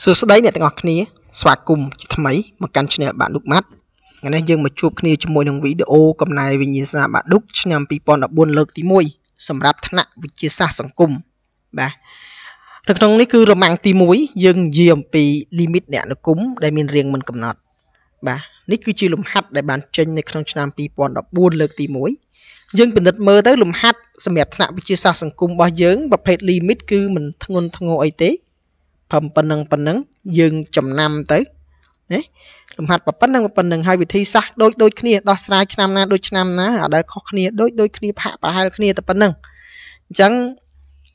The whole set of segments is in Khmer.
សួស្តីអ្នកទាំងអស់គ្នា ស្វាគមន៍ជាថ្មីមកកាន់ Channel បាក់ឌុកម៉ាត់ថ្ងៃនេះយើងមកជួបគ្នាជាមួយនឹងវីដេអូកំណែវិញ្ញាសាបាក់ឌុកឆ្នាំ2014លើកទី1សម្រាប់ថ្នាក់វិទ្យាសាស្ត្រសង្គមបាទនៅក្នុងនេះគឺរមាំងទី1យើងនិយាយអំពី limit អ្នកនិគមដែលមានរាងមិនកំណត់ បាទនេះគឺជាលំហាត់ដែលបានចេញនៅក្នុងឆ្នាំ2014លើកទី1យើងពិនិត្យមើលទៅលំហាត់សម្រាប់ថ្នាក់វិទ្យាសាស្ត្រសង្គមរបស់យើងប្រភេទ limit គឺមិនធ្ងន់ធ្ងរអីទេផឹមប៉ុណ្ណឹងប៉ុណ្ណឹងយើងចំណាំទៅណាលំហាត់ប៉ុណ្ណឹងប៉ុណ្ណឹងហើយវិធីសាស្ត្រដូចដូចគ្នាដោះស្រាយឆ្នាំណាដូចឆ្នាំណាអត់ដែលខុសគ្នាដូចដូច គ្នាផាក់ប្រហែលគ្នាតែប៉ុណ្ណឹងអញ្ចឹង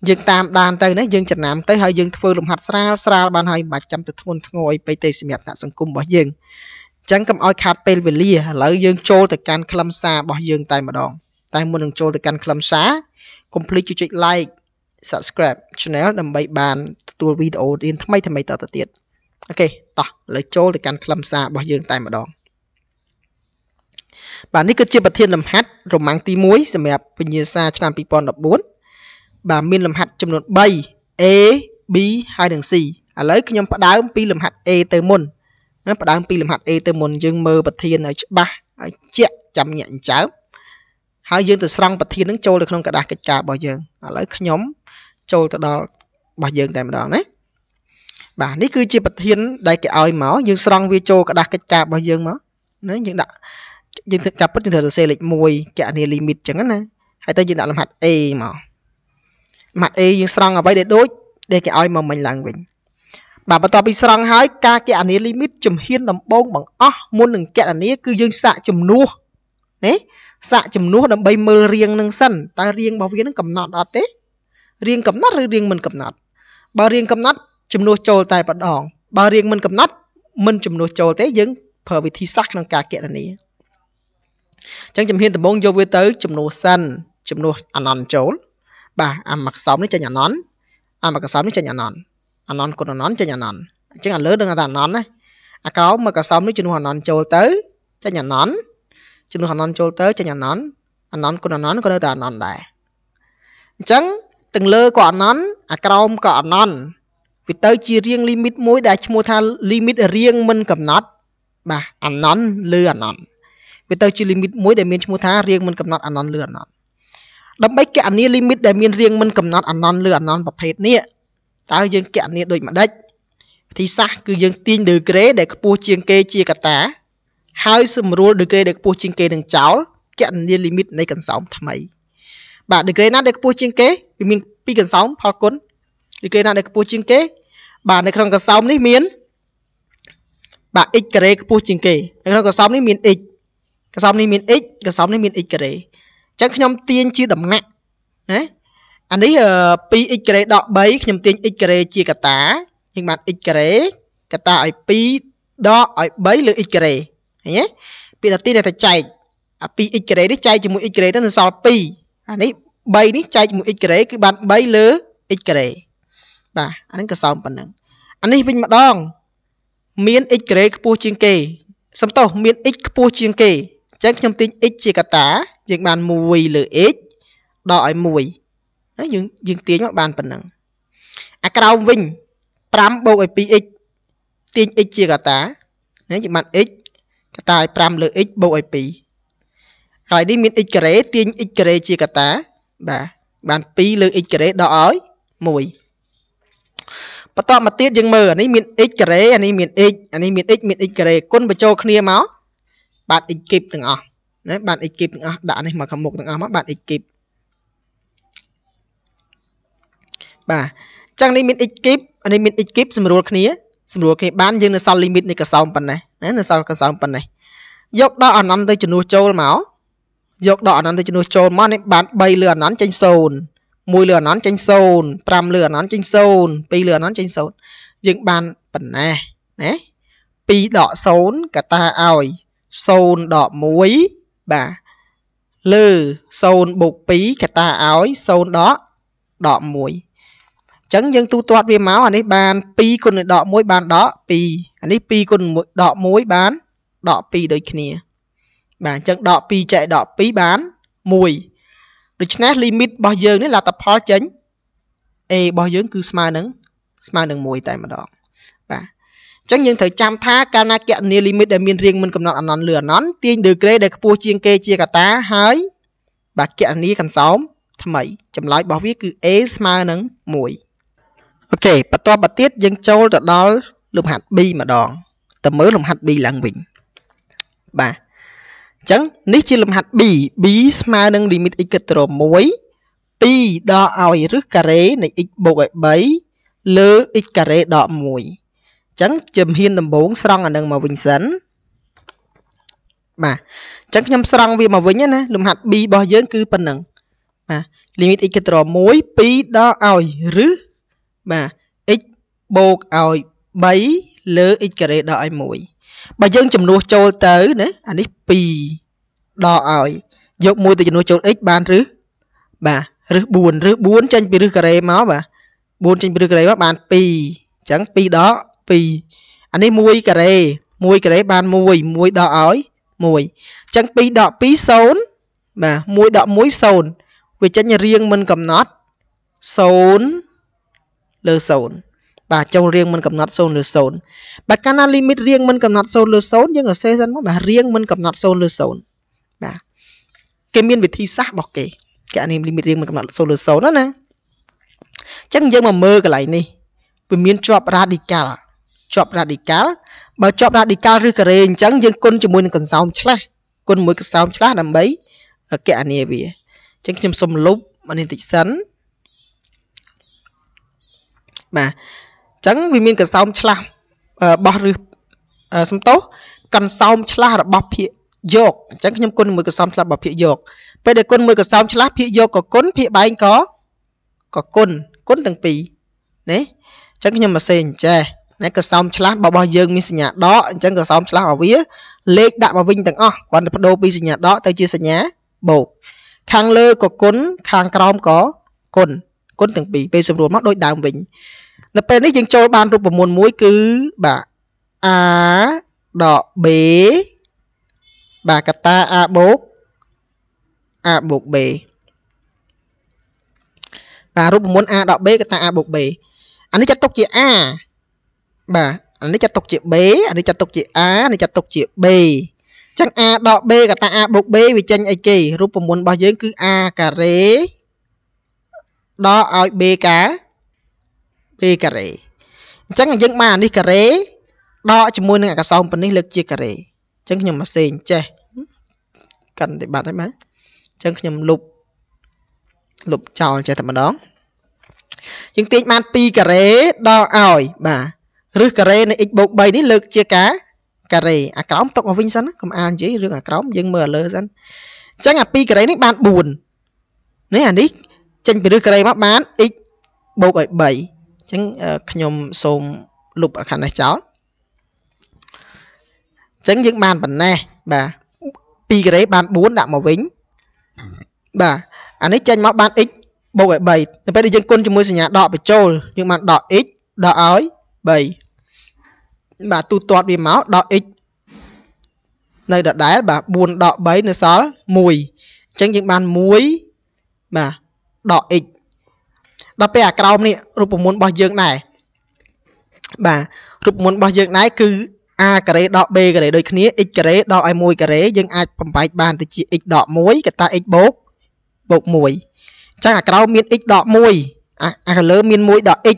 យើងតាមដានទៅណាយើងចំណាំទៅហើយយើងធ្វើលំហាត់ស្រាលស្រាលបានហើយមិនបាច់ចាំទៅធ្ងន់ធ្ងរអីពេកទេសម្រាប់អ្នកសង្គមរបស់យើងអញ្ចឹងកុំឲ្យខាតពេលវេលាឥឡូវយើងចូលទៅកាន់ខ្លឹមសាររបស់យើងតែម្ដងតែមុននឹងចូលទៅកាន់ខ្លឹមសារ complete ជួយចុច like subscribe channel ដើម្បីបានទទួលវីដេអូរៀនថ្មីថ្មីតទៅទៀតអូខេតោះឥឡូវចូលទៅកាន់ខ្លឹមសាររបស់យើងតែម្ដងបាទនេះគឺជាប្រធានលំហាត់រំមាំងទី1សម្រាប់វិញ្ញាសាឆ្នាំ2014បាទមានលំហាត់ចំនួន3 A B ហើយនិង C ឥឡូវខ្ញុំផ្ដើមពីលំហាត់ A ទៅមុនណាផ្ដើមពីលំហាត់ A ទៅមុនយើងមើលប្រធានឲ្យច្បាស់ឲ្យជាក់ចាំញាក់អញ្ចើមហើយយើងទៅស្រង់ប្រធាននឹងចូលទៅក្នុងក្រដាសកិច្ចការរបស់យើងឥឡូវខ្ញុំចូលទៅដល់របស់យើងតែម្ដងណាបាទនេះគឺជាប្រធានដែលគេឲ្យមកយើងស្រង់វាចូលក្រដាស់កិច្ចការរបស់យើងមកណាយើងដាក់យើងធ្វើការពិតយើងត្រូវសរសេរលេខ1កណនី limit ចឹងណាហើយទៅយើងដាក់លំហាត់ A មកលំហាត់ A យើងស្រង់អ្វីដែលដូចដែលគេឲ្យមកមិញឡើងវិញបាទបន្ទាប់ពីស្រង់ហើយការកណនី limit ជំហានដំបូងបង្អស់មុននឹងកណនីគឺយើងសាកចំនួនណាសាកចំនួនដើម្បីមើលរៀងនឹងសិនតើរៀងរបស់វានឹងកំណត់អត់ទេរៀងកំណត់ឬរៀងមិនកំណត់បើរៀងកំណត់ចំនួនចូលតែម្ដងបើរៀងមិនកំណត់មិនចំនួនចូលទេយើងប្រើវិធីសាស្ត្រក្នុងការគណនាអញ្ចឹងជំហានដំបូងយកវាទៅចំនួនសិនចំនួនអណន្តចូល បាទអាមកសោមនេះចេញអណន្តអាមកសោមនេះចេញអណន្តអណន្តគុណអណន្តចេញអណន្តអញ្ចឹងអាលើនឹងថាអណន្តណាអាក្រោមមកសោមនេះចំនួនអណន្តចូលទៅចេញអណន្តចំនួនអណន្តចូលទៅចេញអណន្តអណន្តគុណអណន្តក៏នៅតែអណន្តដែរអញ្ចឹងទាំងលើក៏អណន់អាក្រោមក៏អណន់វាទៅជារៀងលីមីតមួយដែលឈ្មោះថាលីមីតរៀងមិនកំណត់បាទអណន់លើអណន់វាទៅជាលីមីតមួយដែលមានឈ្មោះថារៀងមិនកំណត់អណន់លើអណន់ដើម្បីកណនីលីមីតដែលមានរៀងមិនកំណត់អណន់លើអណន់ប្រភេទនេះតើយើងកណនីដូចម្ដេចវិធីសាស្ត្រគឺយើងទាញឌឺក្រេដែលខ្ពស់ជាងគេជាកតា ហើយសម្រួលឌឺក្រេដែលខ្ពស់ជាងគេនឹងចោលកណនីលីមីតនៃកន្សោមថ្មី បាទឌឺក្រេណាដែលខ្ពស់ជាងគេវាមានពីរកន្សោមផលគុណឬគេណាដែលខ្ពស់ជាងគេ បាទនៅក្នុងកន្សោមនេះមានបាទ x ការ៉េខ្ពស់ជាងគេនៅក្នុងកន្សោមនេះមាន x កន្សោមនេះមាន x កន្សោមនេះមាន x ការ៉េអញ្ចឹងខ្ញុំទាញជាដំណាក់ណាអានេះ 2x ការ៉េដក3ខ្ញុំទាញ x ការ៉េជាកតាយើងបាន x ការ៉េកតាឲ្យ2ដកឲ្យ3លើ x ការ៉េឃើញទេពាក្យតាទីដែលតែចែកអា 2x ការ៉េនេះចែកជាមួយ x ការ៉េទៅនឹងសល់2អានេះ3នេះចែកមួយ x ការ៉េគឺបាន3លើ x ការ៉េបាទអាហ្នឹងក៏សោមប៉ុណ្ណឹងអានេះវិញម្ដង មាន x ការ៉េខ្ពស់ជាងគេសំទោសមាន x ខ្ពស់ជាងគេអញ្ចឹងខ្ញុំទាញ x ជាកតាយើងបាន1លើ x ដល់ឲ្យ1ហើយយើងយើងទាញមកបានប៉ុណ្ណឹងអាក្រោមវិញ5បូកឲ្យ 2x ទាញ x ជាកតាណាយើងបាន x កតាឲ្យ5លើ x បូកឲ្យ2ហើយនេះមាន x ការ៉េទាញ x ការ៉េជាកតាបាទបាន2លើ x ការ៉េដកឲ្យ1បន្តមកទៀតយើងមើលអានេះមាន x ការ៉េអានេះមាន x អានេះមាន x មាន x ការ៉េគុណបញ្ចូលគ្នាមកបាទ x គីបទាំងអស់ណាបាទ x គីបទាំងអស់ដាក់នេះមកខាងមុខទាំងអស់មកបាទ x គីបបាទអញ្ចឹងនេះមាន x គីបអានេះមាន x គីបស្រួលគ្នាស្រួលគ្នាបានយើងនៅសល់លីមីតនៃកសោមប៉ុណ្ណេះណានៅសល់កសោមប៉ុណ្ណេះយកដល់អនន្តទៅជំនួសចូលមកយកដកអនន្តទៅជំនួសចូលមកនេះបាន3លើអនន្តចេញ0 1លើអនន្តចេញ0 5លើអនន្តចេញ0 2លើអនន្តចេញ0យើងបានប៉ុណ្ណេះណា2ដក0កតាឲ្យ0ដក1បាទលើ0បូក2កតាឲ្យ0ដកដក1អញ្ចឹងយើងទូទាត់វាមកអានេះបាន2គុណនឹងដក1បានដក2អានេះ2គុណដក1បានដក2ដូចគ្នាបាទអញ្ចឹងដក2ចែកដក2បាន1ដូច្នេះ limit របស់យើងនេះលទ្ធផលចេញ a របស់យើង គឺស្មើនឹងស្មើនឹង1តែម្ដងបាទអញ្ចឹងយើងត្រូវចាំថា កាលណាគណនា limit ដែលមានរាងមិនកំណត់អណន្តឬអណន្តទាញ degree ដែលខ្ពស់ជាងគេជាកតាហើយបាទគណនាកន្សោមថ្មីចម្លើយរបស់វាគឺ a ស្មើនឹង1អូខេបន្ទាប់មកទៀតយើងចូលទៅដល់លំហាត់ b ម្ដងតើមើលលំហាត់ b ឡើងវិញបាទអញ្ចឹងនេះជាលំហាត់ B B ស្មើនឹង limit x គិតទៅរក1 2ដកឲ្យរឹសការ៉េនៃ x បូកឲ្យ3លើ x ការ៉េដក1អញ្ចឹងជំហានដំបូងស្រង់អានឹងមកវិញសិនបាទអញ្ចឹងខ្ញុំស្រង់វាមកវិញណាលំហាត់ B របស់យើងគឺ ប៉ុណ្្នឹងបាទ limit x គិតទៅរក1 2ដកឲ្យរឹសបាទ x បូកឲ្យ3លើ x ការ៉េដកឲ្យ1បើយើងចំនួនចូលទៅណាអានេះ2ដកឲ្យ យក1ទៅចំនួនចូល x បានឬ បាទឬ4ឬ4ចេញពីរឺការ៉េមកបាទ4ចេញពីរឺការ៉េមកបាន2អញ្ចឹង2ដក2អានេះ1ការ៉េ1ការ៉េបាន1 1ដកឲ្យ1អញ្ចឹង2ដក2 0បាទ1ដក1 0វាចេញរៀងមិនកំណត់0លើ0បាទចុះរៀងមិនកំណត់0លើ0បើកាលណា limit រៀងមិនកំណត់0លើ0យើងសរសេរសិនមកបាទរៀងមិនកំណត់0លើ0បាទគេមាន វិធីសាស្ត្ររបស់គេគេអានេះ limit រៀងមិនកំណត់0លើ0ណាណាអញ្ចឹងយើងមកមើលកន្លែងនេះវាមានជាប់ radical ជាប់ radical បើជាប់ radical ឬការ៉េអញ្ចឹងយើងគុណជាមួយនឹងកន្សោមឆ្លាស់គុណមួយកន្សោមឆ្លាស់ដើម្បីកណនាវាអញ្ចឹងខ្ញុំសុំលុបអានេះតិចសិនបាទអញ្ចឹងវាមានកសោមឆ្លាស់បោះឬសំទោសកសោមឆ្លាស់របស់ភាកយកអញ្ចឹងខ្ញុំគុណមួយកសោមឆ្លាស់របស់ភាកយក ពេលដែលគុណមួយកសោមឆ្លាស់ភាកយកក៏គុណភាកបែងក៏ក៏គុណគុណទាំងពីរណាអញ្ចឹងខ្ញុំមកសេអញ្ចេះណាកសោមឆ្លាស់របស់យើងមានសញ្ញាដកអញ្ចឹងកសោមឆ្លាស់របស់វាលេខដាក់មកវិញទាំងអស់គាត់ទៅបដូរពីសញ្ញាដកទៅជាសញ្ញាបូកខាងលើក៏គុណខាងក្រោមក៏គុណគុណទាំងពីរពេលសម្រួលមកដូចដើមវិញនៅពេលនេះយើងចូលបានរូបមន្តមួយគឺបាទ a ដក b បាទកតា a បូក a បូក b បាទរូបមន្ត a ដក b កតា a បូក b អានេះចាត់ទុកជា a បាទអានេះចាត់ទុកជា b អានេះចាត់ទុកជា a នេះចាត់ទុកជា b អញ្ចឹង a ដក b កតា a បូក b វាចេញអីគេរូបមន្តរបស់យើងគឺ a ការ៉េដកឲ្យ b ការ៉េ2ការ៉េអញ្ចឹងយើងបានអានេះការ៉េដកជាមួយនឹងអក្សរប៉ុណ្នេះលើកជាការ៉េអញ្ចឹងខ្ញុំមកសេងចេះកាន់តែបាត់ហើយបាទអញ្ចឹងខ្ញុំលុបលុបចោលចេះតែម្ដងយើងទាញបាន2ការ៉េដកឲ្យបាទឬការ៉េនៃ x បូក3នេះលើកជាការការ៉េអាក្រោមຕົកមកវិញសិនកុំអាននិយាយរឿងអាក្រោមយើងមើលលើសិនអញ្ចឹងអា2ការ៉េនេះបាន4នេះអានេះចេញពីរឹសការ៉េមកបាន x បូកឲ្យ3ចឹងខ្ញុំ សូមលុបអាខាងនេះចោលចឹងយើងបានប៉ុណ្ណេះបាទ2ការ៉េបាន4ដាក់មកវិញបាទអានេះចេញមកបាន x បូកឲ្យ3ទៅពេលដែលយើងគុណជាមួយសញ្ញាដកបញ្ចូលយើងបានដក x ដកឲ្យ3បាទទូទាត់វាមកដក x នៅដដែលបាទ4ដក3នៅសល់1អញ្ចឹងយើងបាន1បាទដក x ដល់ពេលអាក្រោមនេះរូបមន្តរបស់យើងដែរបាទរូបមន្តរបស់យើងដែរគឺ a ការ៉េដក b ការ៉េដូចគ្នា x ការ៉េដកឲ្យ1ការ៉េយើងអាចបំបែកបានទៅជា x ដក1កតា x បូកបូក1អញ្ចឹងអាក្រោមមាន x ដក1អាខាងលើមាន1ដក x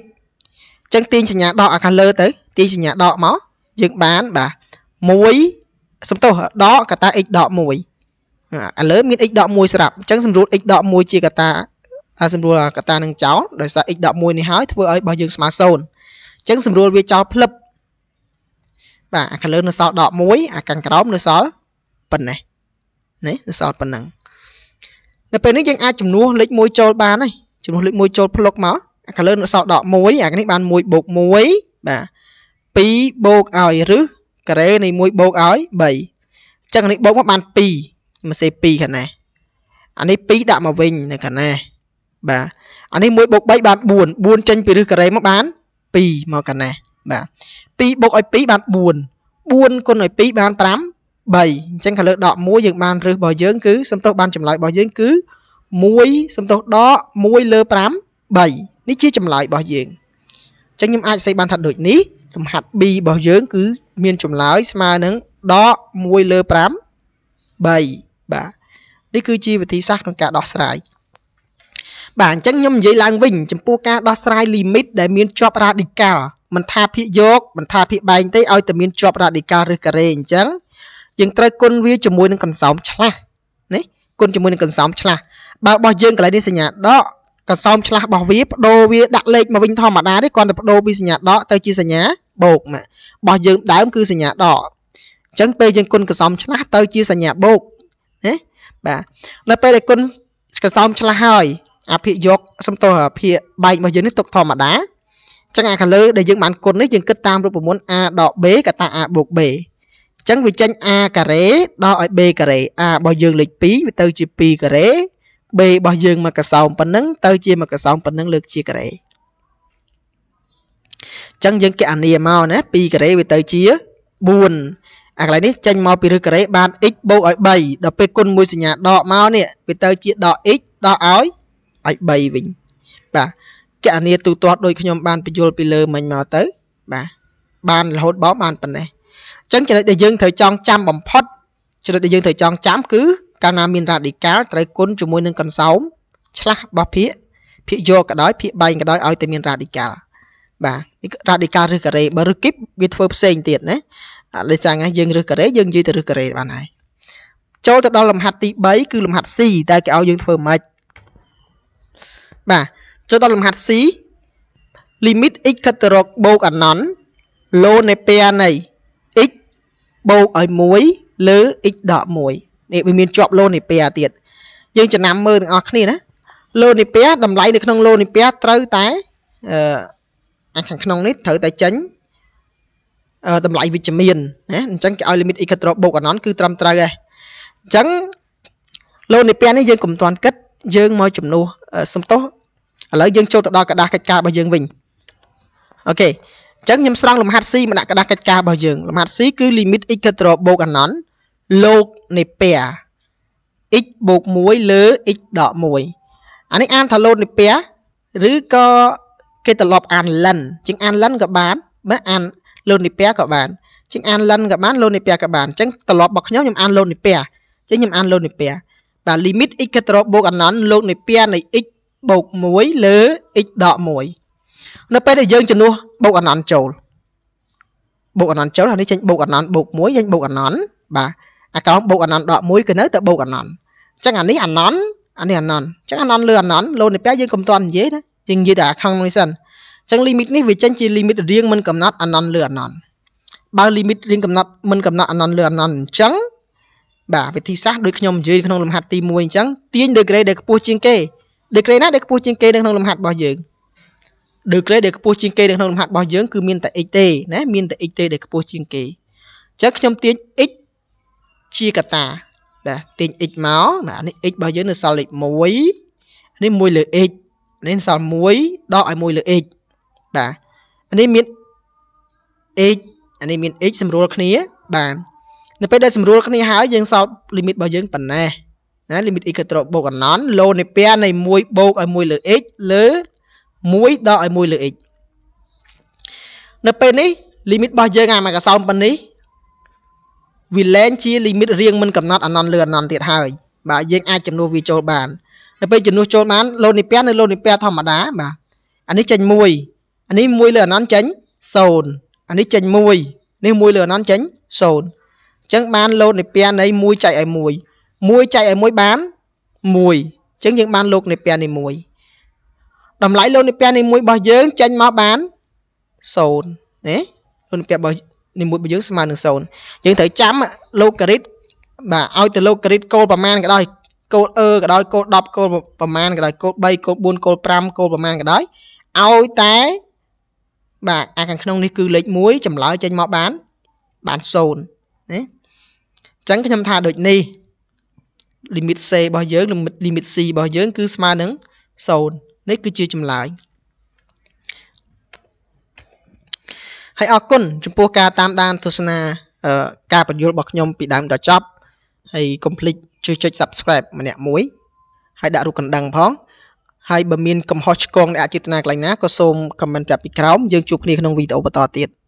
អញ្ចឹងទាញសញ្ញាដកអាខាងលើទៅទាញសញ្ញាដកមកយើងបានបាទ1សំទោសដកកតា x ដក1អាលើមាន x ដក1ស្រាប់អញ្ចឹងសម្រួល x ដក1ជាកតាអាចសម្រួលកតានឹងចោលដោយសារ x11 នេះហើយធ្វើឲ្យរបស់យើងស្មើ0អញ្ចឹងសម្រួលវាចោលភ្លឹបបាទអាខាងលើនៅសល់11អាខាងក្រោមនៅសល់ប៉ុណ្ណេះនេះនៅសល់ប៉ុណ្ណឹងនៅពេលនេះយើងអាចជំនួសលេខ1ចូលបានហើយជំនួសលេខ1ចូលផ្លុកមកអាខាងលើនៅសល់11អានេះបាន1បូក1បាទ2បូកឲ្យឬការ៉េនៃ1បូកឲ្យ3អញ្ចឹងនេះបូកមកបាន2មកសេ2ខាងណាអានេះ2ដាក់មកវិញនៅខាងណាបាទអានេះ1បូក3បាន4 4ចេញពីឫសការ៉េមកបាន2មកកណេះបាទ2បូកឲ្យ2បាន4 4គុណឲ្យ2បាន5 3អញ្ចឹងខាងលើដក1យើងបានឫសរបស់យើងគឺសំទោសបានចម្លើយរបស់យើង គឺ1សំទោសដក1លើ5 3នេះជាចម្លើយរបស់យើងអញ្ចឹងខ្ញុំអាចសេបានថាដូចនេះលំហាត់ B របស់យើង គឺ មានចម្លើយស្មើនឹងដក1លើ5 3បាទនេះគឺជាវិធីសាស្ត្រក្នុងការដោះស្រាយបាទអញ្ចឹងខ្ញុំនិយាយឡើងវិញចំពោះការដោះស្រាយលីមីតដែលមានជាប់រ៉ាឌីកាល់មិនថាភាគយកមិនថាភាគបែងទេឲ្យតែមានជាប់រ៉ាឌីកាល់ឬការ៉េអញ្ចឹងយើងត្រូវគុណវាជាមួយនឹងកន្សោមឆ្លាស់ណាគុណជាមួយនឹងកន្សោមឆ្លាស់បើរបស់យើងកន្លែងនេះសញ្ញាដកកន្សោមឆ្លាស់របស់វាបដូរវាដាក់លេខមកវិញធម្មតាទេគ្រាន់តែបដូរពីសញ្ញាដកទៅ ជាសញ្ញាបូកមករបស់យើងដើមគឺសញ្ញាដកអញ្ចឹងពេលយើងគុណកន្សោមឆ្លាស់ទៅជាសញ្ញាបូកណាបាទនៅពេលដែលគុណកន្សោមឆ្លាស់ហើយអាភាគយកសំទោសអាភាគបែករបស់យើងនេះទុកធម្មតាចឹងអាខាងលើដែលយើងបានគុណនេះយើងគិតតាមរូបមន្ត a ដក b កតា a + b ចឹងវាចេញ a ការ៉េដល់ឲ្យ b ការ៉េ a របស់យើងលេខ2វាទៅជា2ការ៉េ b របស់យើងមកកសោមប៉ុណ្ណឹងទៅជាមកកសោមប៉ុណ្ណឹងលើកជាការ៉េចឹងយើងគណនាមកណា2ការ៉េវាទៅជា4អាកន្លែងនេះចេញមកពីរឹសការ៉េបាន x បូកឲ្យ3ដល់ពេលគុណមួយសញ្ញាដកមកនេះវាទៅជាដក x ដកឲ្យឲ្យ3វិញបាទកណនីទូទាត់ដោយខ្ញុំបានបញ្យល់ពីលើមិញមកទៅបាទបានរហូតបោបានប៉ុណ្ណេះអញ្ចឹងចំណុចដែលយើងត្រូវចងចាំបំផុតចំណុចដែលយើងត្រូវចងចាំគឺ កាលណាមានរ៉ាឌីកាល់ត្រូវគុណជាមួយនឹងកនសោមឆ្លាស់របស់ភាកភាកយកក៏ដោយភាកបែងក៏ដោយឲ្យតែមានរ៉ាឌីកាល់បាទរ៉ាឌីកាល់ឬការ៉េបើឬគីបវាធ្វើផ្សេងទៀតណាអត់លេចាំងណាយើងឬការ៉េយើងនិយាយទៅឬការ៉េបានហើយចូលទៅដល់លំហាត់ទី3គឺលំហាត់ C តើគេឲ្យយើងធ្វើម៉េចបាទចូលដល់លំហាត់ C limit x គិតទៅរកបូកអាណន្តលោនៃពែនៃ x បូកឲ្យ1លើ x ដក1នេះវាមានជាប់លោនៃពែទៀតយើងចំណាំមើលទាំងអស់គ្នាណាលោនៃពែតម្លៃនៅក្នុងលោនៃពែត្រូវតែអឺអាខាងក្នុងនេះត្រូវតែចេញអឺតម្លៃវិជ្ជមានណាអញ្ចឹងគេឲ្យ limit x គិតទៅរកបូកអាណន្តគឺត្រឹមត្រូវឯងអញ្ចឹងលោនៃពែនេះយើងកុំទាន់គិតយើងមកចំនួនសំទោសឥឡូវយើងចូលទៅដល់กระดาษកិច្ចការរបស់យើងវិញអូខេអញ្ចឹងខ្ញុំស្រង់លំហាត់ C មកដាក់กระดาษកិច្ចការរបស់យើងលំហាត់ C គឺ limit x កត្របូកអាណន់លោកនៃពែ x បូក1លើ x ដក1អានេះអានថាលោកនៃពែឬក៏គេត្រឡប់អានលិនជាងអានលិនក៏បានបើអានលោកនៃពែក៏បានជាងអានលិនក៏បានលោកនៃពែក៏បានអញ្ចឹងត្រឡប់របស់ខ្ញុំខ្ញុំអានលោកនៃពែជាងខ្ញុំអានលោកនៃពែបាទ limit x កត្របូកអាណន្តលោកនៃពែនៃ x បូក1លើ x ដក1នៅពេលដែលយើងជំនួសបូកអាណន្តចូលបូកអាណន្តចូលហើយនេះចេញបូកអាណន្តបូក1ចេញបូកអាណន្តបាទអាកោងបូកអាណន្តដក1គឺនៅតែបូកអាណន្តអញ្ចឹងអានេះអាណន្តអានេះអាណន្តអញ្ចឹងអាណន្តលើអាណន្តលោកនៃពែយើងកុំតាន់និយាយណាយើងនិយាយតែអាខាងនេះសិនអញ្ចឹង limit នេះវាចេញជា limit រៀងមិនកំណត់អាណន្តលើអាណន្តបើ limit រៀងកំណត់មិនកំណត់អាណន្តលើអាណន្តអញ្ចឹងបាទវិធីសាស្ត្រដូចខ្ញុំនិយាយក្នុងលំហាត់ទី1អញ្ចឹងទាញ degree ដែលខ្ពស់ជាងគេ degree ណាដែលខ្ពស់ជាងគេនៅក្នុងលំហាត់របស់យើង degree ដែលខ្ពស់ជាងគេនៅក្នុងលំហាត់របស់យើងគឺមានតែ x ទេណាមានតែ x ទេដែលខ្ពស់ជាងគេអញ្ចឹងខ្ញុំទាញ x ជាកតាបាទទាញ x មកបាទនេះ x របស់យើងនៅសល់លេខ1នេះ1លើ x នេះសល់1ដកឲ្យ1លើ x បាទនេះមាន x អានេះមាន x សម្រួលគ្នាបាននៅពេលដែលសម្រួលគ្នាហើយយើងសល់ limit របស់យើងប៉ុណ្ណេះណា limit x ត្រូវបូកអណន្តលោនៃពែនៃ1បូកឲ្យ1លើ x លើ1ដកឲ្យ1លើ x នៅពេលនេះ limit របស់យើងអាមកសោមប៉ុណ្នេះវាលែងជា limit រៀងមិនកំណត់អណន្តលើអណន្តទៀតហើយបាទយើងអាចចំនួនវាចូលបាននៅពេលចំនួនចូលបានលោនៃពែនៅលោនៃពែធម្មតាបាទអានេះចេញ1អានេះ1លើអណន្តចេញ0អានេះចេញ1នេះ1លើអណន្តចេញ0ចឹងបានលោកនិព្វាននៃ1ចែកឲ្យ1 1ចែកឲ្យ1បាន1ចឹងយើងបានលោកនិព្វាននៃ1តម្លៃលោកនិព្វាននៃ1របស់យើងចេញមកបាន0ណាលោកនិព្វានរបស់នីមួយរបស់យើងស្មើនឹង0យើងត្រូវចាំលោកការីតបាទឲ្យទៅលោកការីតគោលប្រមាណក៏ដោយគោលអឺក៏ដោយគោល10គោលប្រមាណក៏ដោយគោល3គោល4គោល5គោលប្រមាណក៏ដោយឲ្យតែបាទអាខាងក្នុងនេះគឺលេខ1ចម្លើយចេញមកបានបាន0ណាចឹងខ្ញុំថាដូចនេះ limit C របស់យើង limit limit C របស់យើង គឺស្មើនឹង0នេះគឺជាចម្លើយហើយអរគុណចំពោះការតាមដានទស្សនា ការបញ្យលរបស់ខ្ញុំពីដើមដល់ចប់ហើយកុំភ្លេចជួយចុច subscribe ម្នាក់មួយហើយដាក់រូបកណ្ដឹងផង ហើយបើមានកំហុសឆ្គងនៃអចេតនាកន្លែងណាក៏សូម comment ប្រាប់ពីក្រោមយើងជួបគ្នាក្នុងវីដេអូបន្តទៀត។